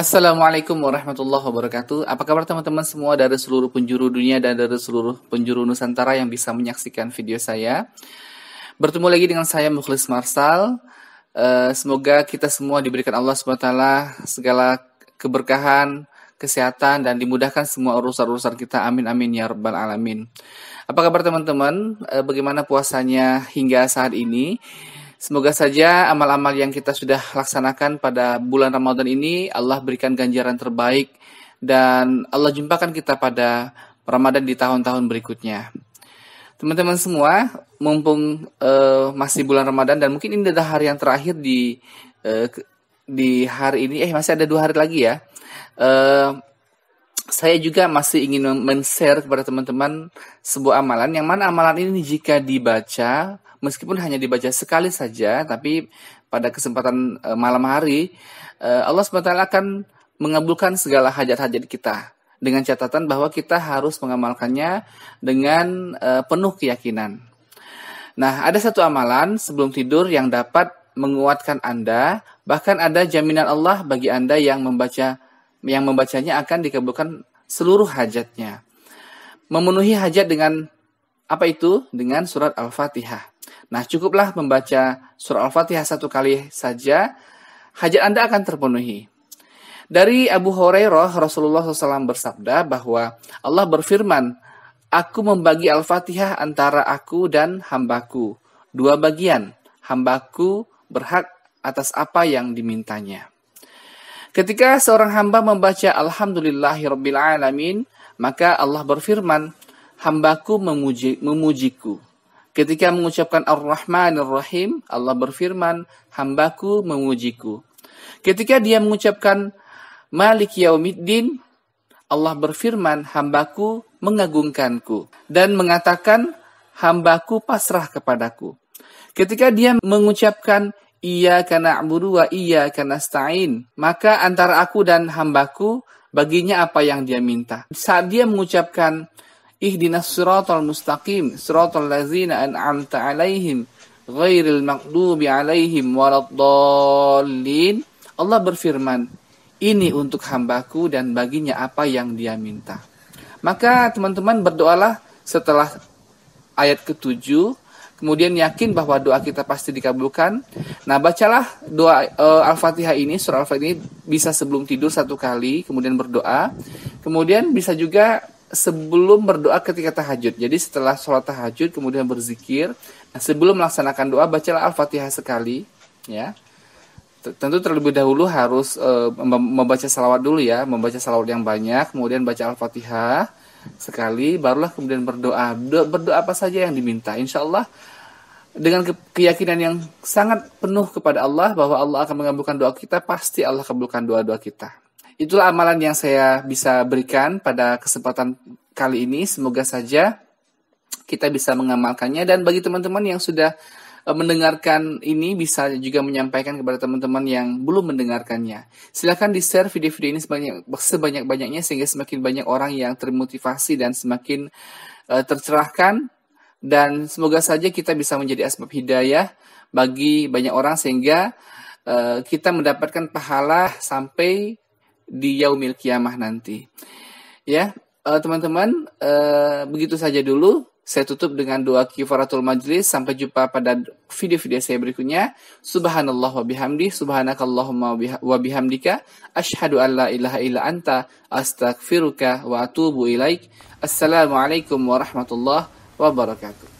Assalamualaikum warahmatullahi wabarakatuh. Apa kabar teman-teman semua dari seluruh penjuru dunia dan dari seluruh penjuru Nusantara yang bisa menyaksikan video saya. Bertemu lagi dengan saya Mukhlis Marsal. Eh, semoga kita semua diberikan Allah SWT segala keberkahan, kesehatan dan dimudahkan semua urusan-urusan kita. Amin amin ya rabbal alamin. Apa kabar teman-teman? Eh, bagaimana puasanya hingga saat ini? Semoga saja amal-amal yang kita sudah laksanakan pada bulan Ramadan ini Allah berikan ganjaran terbaik dan Allah jumpakan kita pada Ramadan di tahun-tahun berikutnya. Teman-teman semua, mumpung uh, masih bulan Ramadan dan mungkin ini adalah hari yang terakhir di uh, di hari ini, eh masih ada dua hari lagi ya. Uh, saya juga masih ingin men-share kepada teman-teman sebuah amalan yang mana amalan ini jika dibaca meskipun hanya dibaca sekali saja tapi pada kesempatan uh, malam hari uh, Allah SWT akan mengabulkan segala hajat-hajat kita dengan catatan bahwa kita harus mengamalkannya dengan uh, penuh keyakinan. Nah, ada satu amalan sebelum tidur yang dapat menguatkan Anda, bahkan ada jaminan Allah bagi Anda yang membaca yang membacanya akan dikabulkan seluruh hajatnya. Memenuhi hajat dengan apa itu? Dengan surat Al-Fatihah. Nah, cukuplah membaca surat Al-Fatihah satu kali saja, hajat Anda akan terpenuhi. Dari Abu Hurairah, Rasulullah SAW bersabda bahwa Allah berfirman, Aku membagi Al-Fatihah antara aku dan hambaku. Dua bagian, hambaku berhak atas apa yang dimintanya. Ketika seorang hamba membaca Alhamdulillahirrabbilalamin, maka Allah berfirman, "Hambaku memuji memujiku." Ketika mengucapkan Ar-Rahmanir Allah berfirman, "Hambaku memujiku." Ketika dia mengucapkan Malik Yaumiddin, Allah berfirman, "Hambaku mengagungkanku" dan mengatakan, "Hambaku pasrah kepadaku." Ketika dia mengucapkan ia karena na'budu wa iya karena stain. Maka antara aku dan hambaku baginya apa yang dia minta. Saat dia mengucapkan ihdinas siratal mustaqim siratal lazina an'amta alaihim ghairil maqdubi alaihim waladdallin Allah berfirman ini untuk hambaku dan baginya apa yang dia minta maka teman-teman berdoalah setelah ayat ketujuh kemudian yakin bahwa doa kita pasti dikabulkan. Nah, bacalah doa e, Al-Fatihah ini, surah Al-Fatihah ini bisa sebelum tidur satu kali, kemudian berdoa. Kemudian bisa juga sebelum berdoa ketika tahajud. Jadi setelah sholat tahajud kemudian berzikir. Nah, sebelum melaksanakan doa bacalah Al-Fatihah sekali, ya. Tentu terlebih dahulu harus e, membaca salawat dulu ya, membaca salawat yang banyak, kemudian baca Al-Fatihah sekali barulah kemudian berdoa berdoa, apa saja yang diminta insya Allah dengan keyakinan yang sangat penuh kepada Allah bahwa Allah akan mengabulkan doa kita pasti Allah kabulkan doa-doa kita itulah amalan yang saya bisa berikan pada kesempatan kali ini semoga saja kita bisa mengamalkannya dan bagi teman-teman yang sudah Eh, mendengarkan ini bisa juga menyampaikan kepada teman-teman yang belum mendengarkannya. Silahkan di-share video-video ini sebanyak, sebanyak-banyaknya sehingga semakin banyak orang yang termotivasi dan semakin uh, tercerahkan. Dan semoga saja kita bisa menjadi asbab hidayah bagi banyak orang sehingga uh, kita mendapatkan pahala sampai di yaumil kiamah nanti. Ya, teman teman-teman, uh, begitu saja dulu saya tutup dengan doa kifaratul majlis. Sampai jumpa pada video-video saya berikutnya. Subhanallah wa bihamdi, subhanakallahumma wa bihamdika, Ashadu an la ilaha illa anta, Astagfiruka wa atubu ilaik. Assalamualaikum warahmatullahi wabarakatuh.